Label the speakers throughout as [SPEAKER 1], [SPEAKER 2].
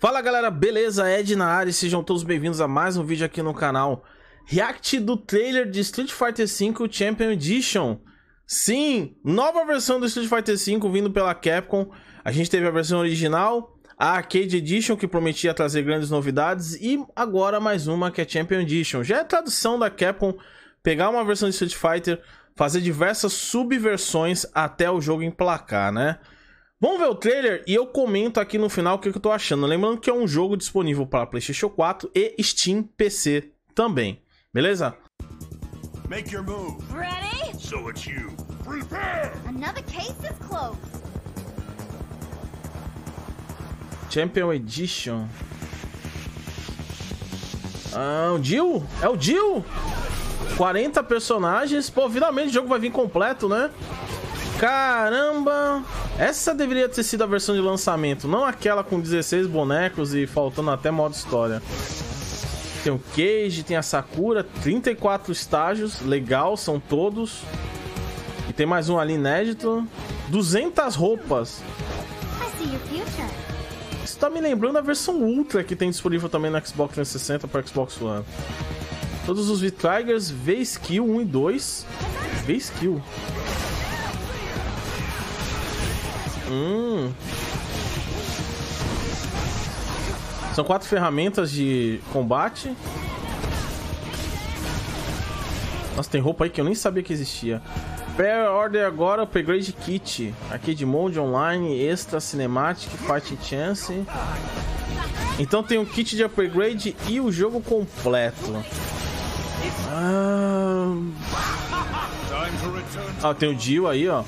[SPEAKER 1] Fala galera, beleza? Ed na área sejam todos bem-vindos a mais um vídeo aqui no canal. React do trailer de Street Fighter V Champion Edition. Sim, nova versão do Street Fighter V vindo pela Capcom. A gente teve a versão original, a Arcade Edition, que prometia trazer grandes novidades, e agora mais uma que é Champion Edition. Já é tradução da Capcom pegar uma versão de Street Fighter, fazer diversas subversões até o jogo emplacar, né? Vamos ver o trailer e eu comento aqui no final o que eu tô achando. Lembrando que é um jogo disponível para PlayStation 4 e Steam PC também. Beleza? Make your move. Ready? So it's you. Prepare. Another case is close. Champion Edition. Ah, o Jill? É o Jill? 40 personagens. Pô, finalmente o jogo vai vir completo, né? Caramba! Essa deveria ter sido a versão de lançamento, não aquela com 16 bonecos e faltando até modo história. Tem o Cage, tem a Sakura, 34 estágios, legal, são todos. E tem mais um ali inédito. 200 roupas. Isso tá me lembrando a versão Ultra que tem disponível também na Xbox 360 para Xbox One. Todos os V-Tigers, V-Skill 1 e 2. V-Skill. Hum. São quatro ferramentas de combate. Nossa, tem roupa aí que eu nem sabia que existia. Pré-order agora, upgrade kit. Aqui de mode online, extra cinematic, fighting chance. Então tem o um kit de upgrade e o jogo completo. Ah, ah tem o Dio aí, ó.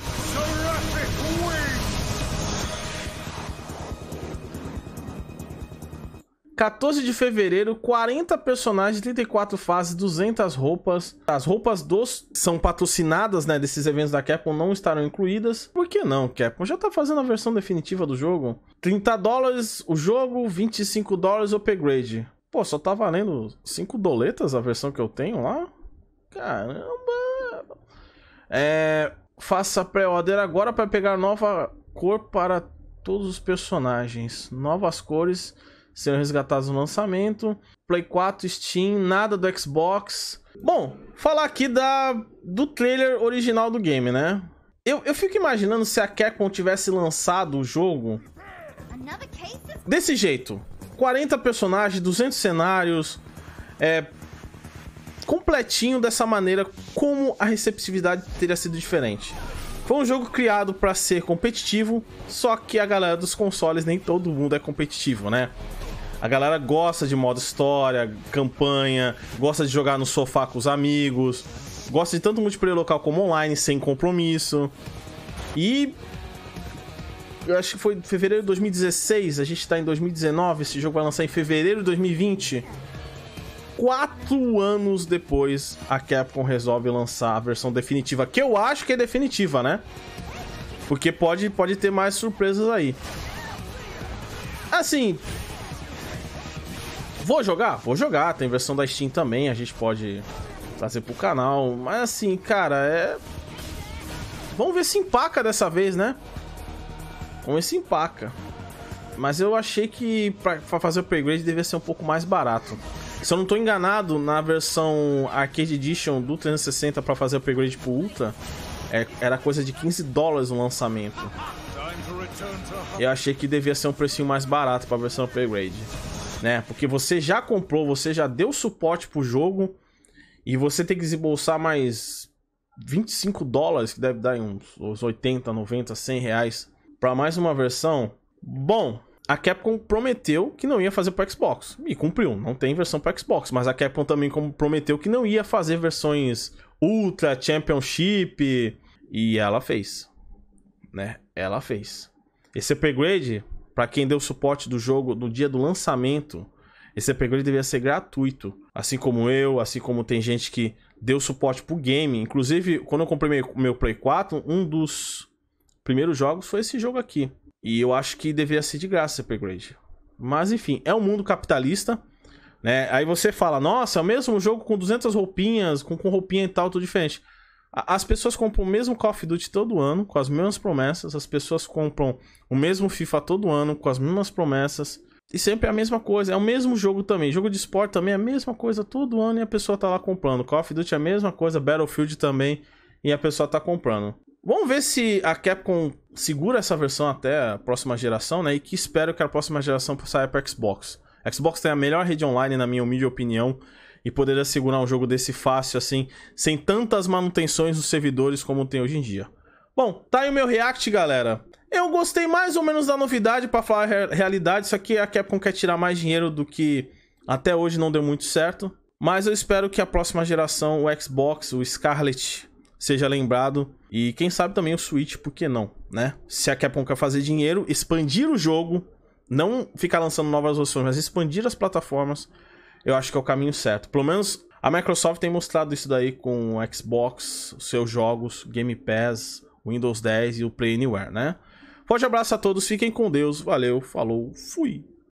[SPEAKER 1] 14 de fevereiro, 40 personagens, 34 fases, 200 roupas. As roupas dos são patrocinadas, né, desses eventos da Capcom não estarão incluídas. Por que não, Capcom? Já tá fazendo a versão definitiva do jogo. 30 dólares o jogo, 25 dólares o upgrade. Pô, só tá valendo 5 doletas a versão que eu tenho lá? Caramba! É, faça pré-order agora para pegar nova cor para todos os personagens. Novas cores sendo resgatados no lançamento. Play 4, Steam, nada do Xbox. Bom, falar aqui da, do trailer original do game, né? Eu, eu fico imaginando se a Capcom tivesse lançado o jogo desse jeito. 40 personagens, 200 cenários, é, completinho dessa maneira, como a receptividade teria sido diferente. Foi um jogo criado para ser competitivo, só que a galera dos consoles nem todo mundo é competitivo, né? A galera gosta de modo história, campanha, gosta de jogar no sofá com os amigos, gosta de tanto multiplayer local como online, sem compromisso. E eu acho que foi em fevereiro de 2016, a gente tá em 2019, esse jogo vai lançar em fevereiro de 2020 quatro anos depois, a Capcom resolve lançar a versão definitiva, que eu acho que é definitiva, né? Porque pode, pode ter mais surpresas aí. Assim, Vou jogar? Vou jogar. Tem versão da Steam também, a gente pode trazer pro canal. Mas assim, cara, é. Vamos ver se empaca dessa vez, né? Vamos ver se empaca. Mas eu achei que pra, fazer o upgrade devia ser um pouco mais barato. Se eu não estou enganado, na versão Arcade Edition do 360 para fazer o upgrade pro Ultra, é, era coisa de 15 dólares o lançamento. Eu achei que devia ser um precinho mais barato para a versão upgrade, né? Porque você já comprou, você já deu suporte pro jogo e você tem que desembolsar mais 25 dólares, que deve dar uns, uns 80, 90, 100 reais para mais uma versão. Bom, a Capcom prometeu que não ia fazer para Xbox e cumpriu, não tem versão para Xbox, mas a Capcom também prometeu que não ia fazer versões Ultra Championship e ela fez, né? Ela fez. Esse upgrade, para quem deu suporte do jogo no dia do lançamento, esse upgrade devia ser gratuito, assim como eu, assim como tem gente que deu suporte pro game, inclusive quando eu comprei meu, meu Play 4, um dos primeiros jogos foi esse jogo aqui. E eu acho que deveria ser de graça esse upgrade. Mas enfim, é um mundo capitalista, né? Aí você fala, nossa, é o mesmo jogo com 200 roupinhas, com, com roupinha e tal, tudo diferente. As pessoas compram o mesmo Call of Duty todo ano, com as mesmas promessas. As pessoas compram o mesmo FIFA todo ano, com as mesmas promessas. E sempre é a mesma coisa. É o mesmo jogo também. Jogo de esporte também é a mesma coisa todo ano e a pessoa tá lá comprando. Call of Duty é a mesma coisa, Battlefield também e a pessoa tá comprando. Vamos ver se a Capcom segura essa versão até a próxima geração, né? E que espero que a próxima geração saia para Xbox. Xbox tem a melhor rede online, na minha humilde opinião, e poderia segurar um jogo desse fácil, assim, sem tantas manutenções nos servidores como tem hoje em dia. Bom, tá aí o meu react, galera. Eu gostei mais ou menos da novidade, para falar a realidade, só que a Capcom quer tirar mais dinheiro do que até hoje não deu muito certo. Mas eu espero que a próxima geração, o Xbox, o Scarlet, seja lembrado. E quem sabe também o Switch, por que não, né? Se a Capcom quer fazer dinheiro, expandir o jogo, não ficar lançando novas versões, mas expandir as plataformas, eu acho que é o caminho certo. Pelo menos a Microsoft tem mostrado isso daí com o Xbox, seus jogos, Game Pass, Windows 10 e o Play Anywhere, né? Forte abraço a todos, fiquem com Deus, valeu, falou, fui!